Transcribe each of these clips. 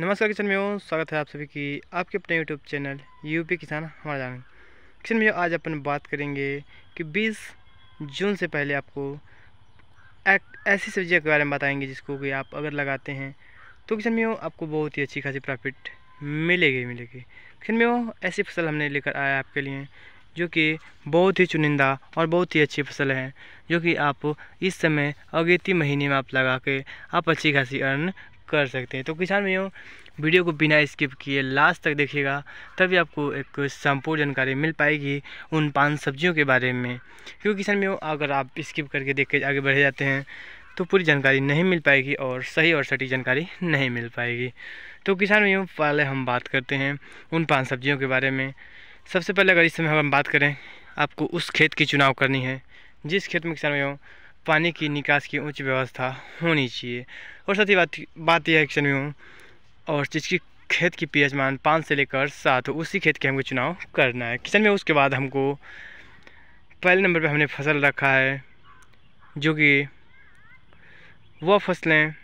नमस्कार किसान मेो स्वागत है आप सभी की आपके अपने यूट्यूब चैनल यूपी किसान हमारा जान किसान में आज अपन बात करेंगे कि 20 जून से पहले आपको एक ऐसी सब्जियों के बारे में बताएंगे जिसको कि आप अगर लगाते हैं तो किसान में आपको बहुत ही अच्छी खासी प्रॉफिट मिलेगी मिलेगी किसान में ऐसी फसल हमने लेकर आया आपके लिए जो कि बहुत ही चुनिंदा और बहुत ही अच्छी फसल है जो कि आप इस समय अगेती महीने में आप लगा के आप अच्छी खासी अर्न कर सकते हैं तो किसान भैया वीडियो को बिना स्किप किए लास्ट तक देखिएगा तभी आपको एक संपूर्ण जानकारी मिल पाएगी उन पांच सब्जियों के बारे में क्योंकि किसान भैया अगर आप स्किप करके देख के आगे बढ़े जाते हैं तो पूरी जानकारी नहीं मिल पाएगी और सही और सटीक जानकारी नहीं मिल पाएगी तो किसान भैया पहले हम बात करते हैं उन पाँच सब्जियों के बारे में सबसे पहले अगर इस समय हम बात करें आपको उस खेत की चुनाव करनी है जिस खेत में किसान भैया पानी की निकास की उच्च व्यवस्था होनी चाहिए और साथ ही बात बात यह एक्शन में हूँ और जिसकी खेत की पीएच मान पाँच से लेकर सात उसी खेत के हमको चुनाव करना है किचन में उसके बाद हमको पहले नंबर पे हमने फसल रखा है जो कि वह फसलें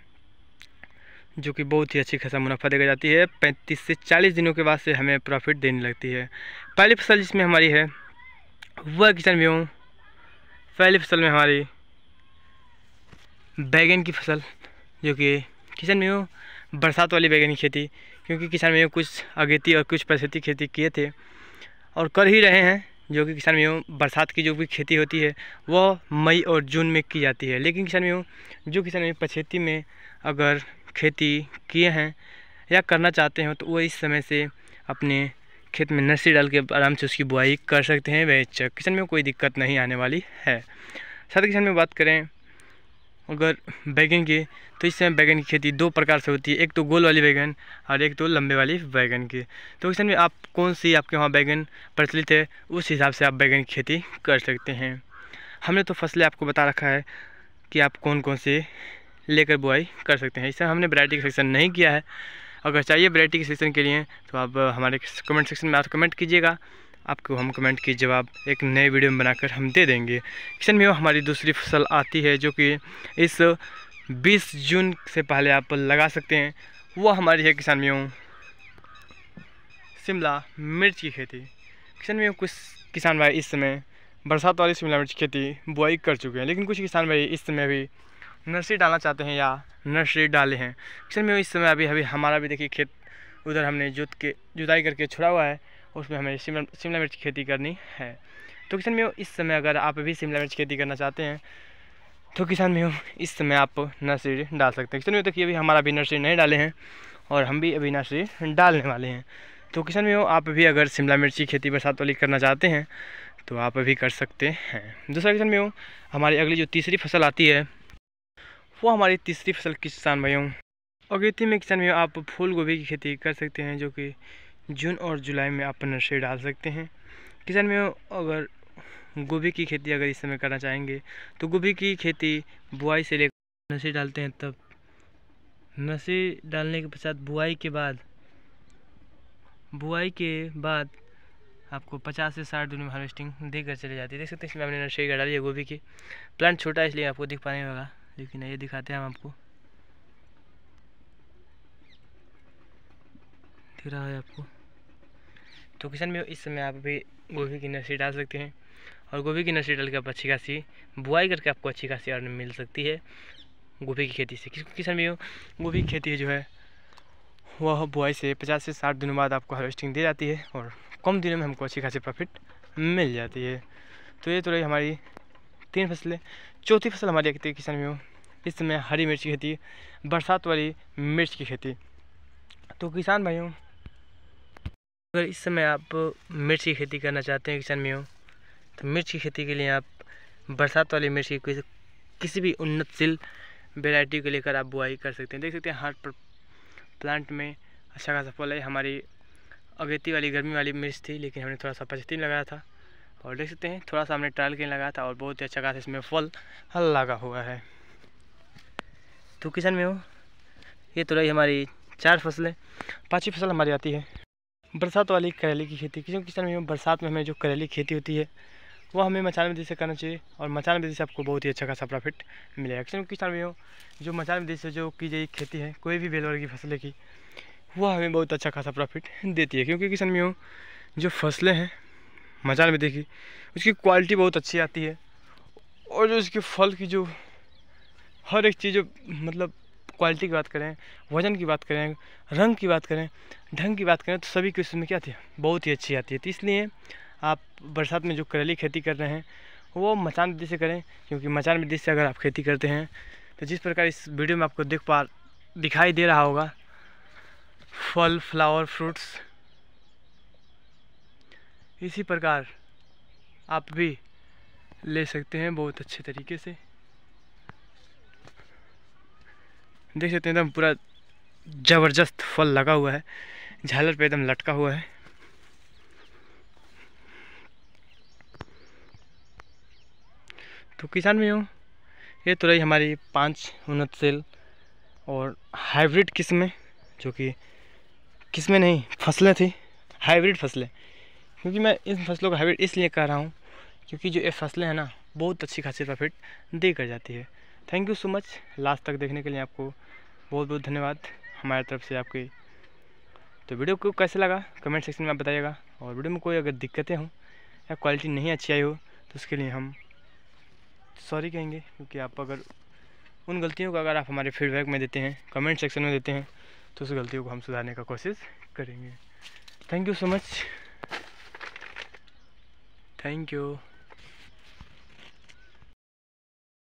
जो कि बहुत ही अच्छी खासा मुनाफा देकर जाती है पैंतीस से चालीस दिनों के बाद से हमें प्रॉफिट देने लगती है पहली फसल जिसमें हमारी है वह किचन व्यू पहली फसल में हमारी बैगन की फसल जो कि किसान में बरसात वाली बैगन की खेती क्योंकि किसान में कुछ अगेती और कुछ पैसेती खेती किए थे और कर ही रहे हैं जो कि किसान में बरसात की जो भी खेती होती है वह मई और जून में की जाती है लेकिन किसान में जो किसान में पछेती में अगर खेती किए हैं या करना चाहते हैं तो वह इस समय से अपने खेत में नर्सरी डाल के आराम से उसकी बुआई कर सकते हैं बेचक किसान में कोई दिक्कत नहीं आने वाली है साथ ही किसान में बात करें अगर बैगन की तो इस समय बैगन की खेती दो प्रकार से होती है एक तो गोल वाली बैगन और एक तो लंबे वाली बैगन की तो इस समय आप कौन सी आपके वहाँ बैगन प्रचलित है उस हिसाब से आप बैगन की खेती कर सकते हैं हमने तो फसलें आपको बता रखा है कि आप कौन कौन सी लेकर बुआई कर सकते हैं इस हमने वैरायटी का सेक्शन नहीं किया है अगर चाहिए वैरायटी के सेक्शन के लिए तो आप हमारे कमेंट सेक्शन में आप कमेंट कीजिएगा आपको हम कमेंट के जवाब एक नए वीडियो में बनाकर हम दे देंगे किशन मेवा हमारी दूसरी फसल आती है जो कि इस 20 जून से पहले आप लगा सकते हैं वो हमारी है किसान में शिमला मिर्च की खेती किशन में कुछ किसान भाई इस समय बरसात वाली शिमला मिर्च की खेती बुआई कर चुके हैं लेकिन कुछ किसान भाई इस समय भी नर्सरी डालना चाहते हैं या नर्सरी डाले हैं किशन में इस समय अभी अभी हमारा भी देखिए खेत उधर हमने जोत के जुताई करके छुड़ा हुआ है उसमें हमें शिमला शिमला मिर्च की खेती करनी है तो किसान में इस समय अगर आप भी शिमला मिर्च खेती करना चाहते हैं तो किसान में इस समय आप नर्सरी डाल सकते हैं किसान में तक ये भी हमारा अभी नर्सरी नहीं डाले हैं और हम भी अभी नर्सरी डालने वाले हैं तो किसान में आप भी अगर शिमला मिर्च की खेती बरसात वाली करना चाहते हैं तो आप अभी कर सकते हैं दूसरा किसान में हमारी अगली जो तीसरी फसल आती है वो हमारी तीसरी फसल किसान भाइयों और खेती में किसान में आप फूल गोभी की खेती कर सकते हैं जो कि जून और जुलाई में आप नर्सरी डाल सकते हैं किसान में अगर गोभी की खेती अगर इस समय करना चाहेंगे तो गोभी की खेती बुआई से लेकर नर्सरी डालते हैं तब नर्सरी डालने के पश्चात बुआई के बाद बुआई के बाद आपको 50 से 60 दिन में हार्वेस्टिंग देकर चले जाती है देख सकते हैं इसमें हमने नर्सरी का डाली है गोभी की प्लांट छोटा है इसलिए आपको दिख पाने होगा लेकिन ये दिखाते हैं हम आपको दिख रहा है आपको तो किसान भी इस समय आप भी गोभी की नर्सरी डाल सकते हैं और गोभी की नर्सरी डाल के आप अच्छी खासी बुआई करके आपको अच्छी खासी अर्निंग मिल सकती है गोभी की खेती से किसान भी गोभी की खेती जो है वह बुआई से पचास से साठ दिनों बाद आपको हार्वेस्टिंग दी जाती है और कम दिनों में हमको अच्छी खासी प्रॉफिट मिल जाती है तो ये तो रही हमारी तीन फसलें चौथी फसल हमारी खेती किसान भी इस समय हरी मिर्च की खेती बरसात वाली मिर्च की खेती तो किसान भाइयों अगर इस समय आप मिर्च की खेती करना चाहते हैं किचन में हो तो मिर्च की खेती के लिए आप बरसात वाली मिर्च की किसी भी उन्नतशील वेराइटी को लेकर आप बुआई कर सकते हैं देख सकते हैं पर प्लांट में अच्छा खासा फल है हमारी अगेती वाली गर्मी वाली मिर्च थी लेकिन हमने थोड़ा सा पचती लगाया था और देख सकते हैं थोड़ा सा हमने ट्रायल के लगाया था और बहुत ही अच्छा खासा इसमें फल हल लगा हुआ है तो किचन में हो ये तो रही हमारी चार फसलें पाँचवीं फसल हमारी आती है बरसात वाली करेले की खेती किसी किसान में बरसात में हमें जो करेले की खेती होती है वो हमें मचान विधि से करना चाहिए और मचान विधि से आपको बहुत ही अच्छा खासा प्रॉफिट मिलेगा क्योंकि किसान में जो मचान विधि से जो की गई खेती है कोई भी बेलवर की फसलें की वो हमें बहुत अच्छा खासा प्रॉफिट देती है क्योंकि किसान में जो फसलें हैं मचान विधि की उसकी क्वालिटी बहुत अच्छी आती है और जो उसके फल की जो हर एक चीज़ मतलब क्वालिटी की बात करें वज़न की बात करें रंग की बात करें ढंग की बात करें तो सभी की उसमें क्या आती है बहुत ही अच्छी आती है तो इसलिए आप बरसात में जो करेली खेती कर रहे हैं वो मचान विधि से करें क्योंकि मचान विधि से अगर आप खेती करते हैं तो जिस प्रकार इस वीडियो में आपको देख पा दिखाई दे रहा होगा फल फ्लावर फ्रूट्स इसी प्रकार आप भी ले सकते हैं बहुत अच्छे तरीके से देख सकते हैं एकदम पूरा ज़बरदस्त फल लगा हुआ है झालर पे एकदम लटका हुआ है तो किसान भी हूँ ये तो रही हमारी पाँच उन्नत सेल और हाइब्रिड किस्में जो कि किस्में नहीं फसलें थी हाइब्रिड फसलें क्योंकि मैं इन फसलों का हाइब्रिड इसलिए कह रहा हूँ क्योंकि जो ये फसलें हैं ना बहुत अच्छी खासी प्रॉफिट दे कर जाती है thank you so much last तक देखने के लिए आपको बहुत बहुत धन्यवाद हमारे तरफ से आपकी तो वीडियो को कैसे लगा कमेंट सेक्शन में आप बताइएगा और वीडियो में कोई अगर दिक्कतें हों या क्वालिटी नहीं अच्छी आई हो तो उसके लिए हम सॉरी कहेंगे क्योंकि आप अगर उन गलतियों को अगर आप हमारे फीडबैक में देते हैं कमेंट सेक्शन में देते हैं तो उस गलतियों को हम सुधारने का कोशिश करेंगे thank you so much thank you